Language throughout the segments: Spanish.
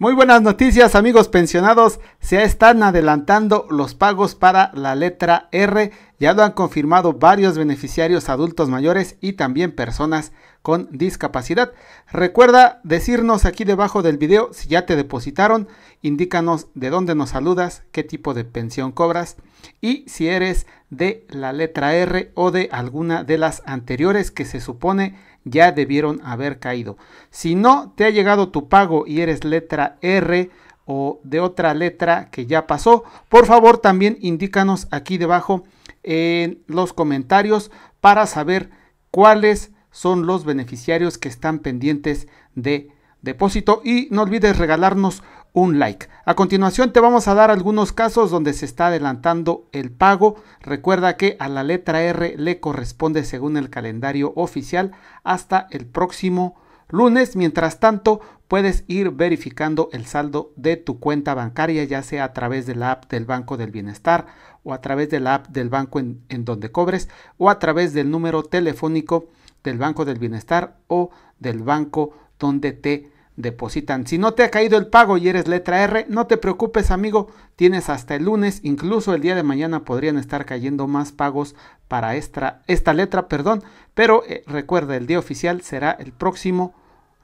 Muy buenas noticias amigos pensionados, se están adelantando los pagos para la letra R ya lo han confirmado varios beneficiarios adultos mayores y también personas con discapacidad. Recuerda decirnos aquí debajo del video si ya te depositaron, indícanos de dónde nos saludas, qué tipo de pensión cobras y si eres de la letra R o de alguna de las anteriores que se supone ya debieron haber caído. Si no te ha llegado tu pago y eres letra R, o de otra letra que ya pasó, por favor también indícanos aquí debajo en los comentarios para saber cuáles son los beneficiarios que están pendientes de depósito y no olvides regalarnos un like. A continuación te vamos a dar algunos casos donde se está adelantando el pago. Recuerda que a la letra R le corresponde según el calendario oficial hasta el próximo lunes. Mientras tanto, puedes ir verificando el saldo de tu cuenta bancaria, ya sea a través de la app del Banco del Bienestar o a través de la app del banco en, donde cobres o a través del número telefónico del Banco del Bienestar o del banco donde te depositan. Si no te ha caído el pago y eres letra R, no te preocupes amigo, tienes hasta el lunes, incluso el día de mañana podrían estar cayendo más pagos para esta, letra, perdón, pero eh, recuerda, el día oficial será el próximo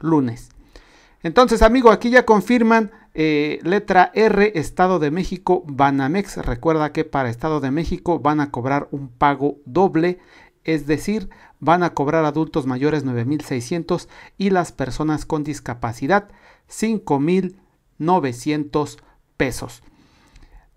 lunes. Entonces, amigo, aquí ya confirman eh, letra R, Estado de México, Banamex. Recuerda que para Estado de México van a cobrar un pago doble, es decir, van a cobrar adultos mayores 9.600 y las personas con discapacidad 5.900 pesos.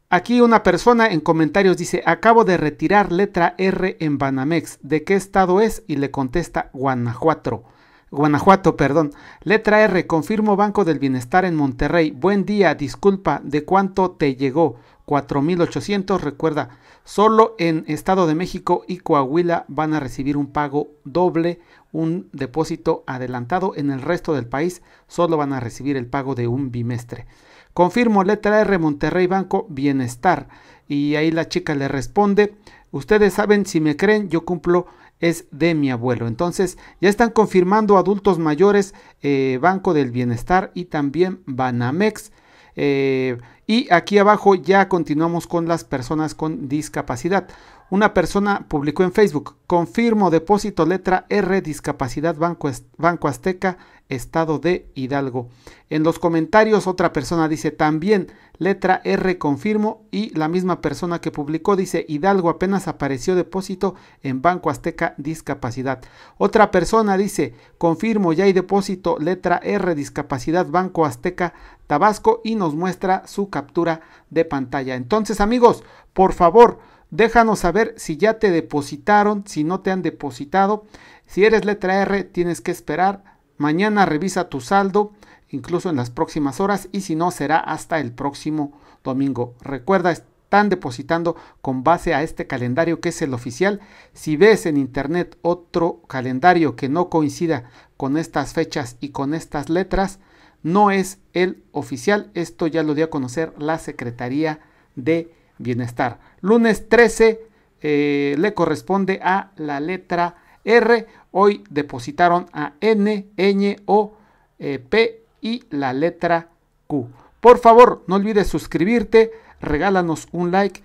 Aquí una persona en comentarios dice, acabo de retirar letra R en Banamex, ¿de qué estado es? Y le contesta Guanajuato. Guanajuato, perdón. Letra R, confirmo Banco del Bienestar en Monterrey. Buen día, disculpa, ¿de cuánto te llegó? 4.800, recuerda, solo en Estado de México y Coahuila van a recibir un pago doble, un depósito adelantado, en el resto del país solo van a recibir el pago de un bimestre. Confirmo, letra R, Monterrey Banco Bienestar. Y ahí la chica le responde, ustedes saben si me creen, yo cumplo es de mi abuelo. Entonces ya están confirmando adultos mayores, eh, Banco del Bienestar y también Banamex. Eh, y aquí abajo ya continuamos con las personas con discapacidad. Una persona publicó en Facebook, confirmo depósito letra R, discapacidad Banco, Banco Azteca, Estado de Hidalgo. En los comentarios otra persona dice también letra R confirmo y la misma persona que publicó dice Hidalgo apenas apareció depósito en Banco Azteca Discapacidad. Otra persona dice confirmo ya hay depósito letra R Discapacidad Banco Azteca Tabasco y nos muestra su captura de pantalla. Entonces amigos, por favor, Déjanos saber si ya te depositaron, si no te han depositado. Si eres letra R, tienes que esperar. Mañana revisa tu saldo, incluso en las próximas horas, y si no, será hasta el próximo domingo. Recuerda, están depositando con base a este calendario que es el oficial. Si ves en internet otro calendario que no coincida con estas fechas y con estas letras, no es el oficial. Esto ya lo dio a conocer la Secretaría de bienestar. Lunes 13 eh, le corresponde a la letra R. Hoy depositaron a N, N, O, eh, P y la letra Q. Por favor, no olvides suscribirte, regálanos un like,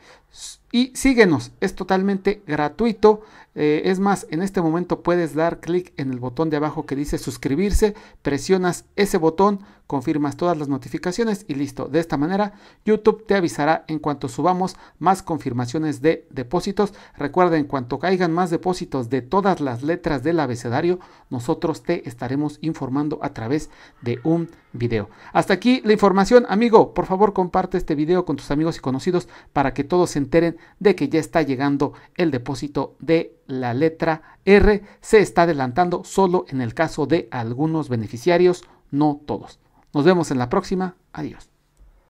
y síguenos, es totalmente gratuito. Eh, es más, en este momento puedes dar clic en el botón de abajo que dice suscribirse, presionas ese botón, confirmas todas las notificaciones y listo. De esta manera, YouTube te avisará en cuanto subamos más confirmaciones de depósitos. Recuerda, en cuanto caigan más depósitos de todas las letras del abecedario, nosotros te estaremos informando a través de un video. Hasta aquí la información, amigo. Por favor, comparte este video con tus amigos y conocidos para que todos se enteren de que ya está llegando el depósito de la letra R, se está adelantando solo en el caso de algunos beneficiarios, no todos. Nos vemos en la próxima. Adiós.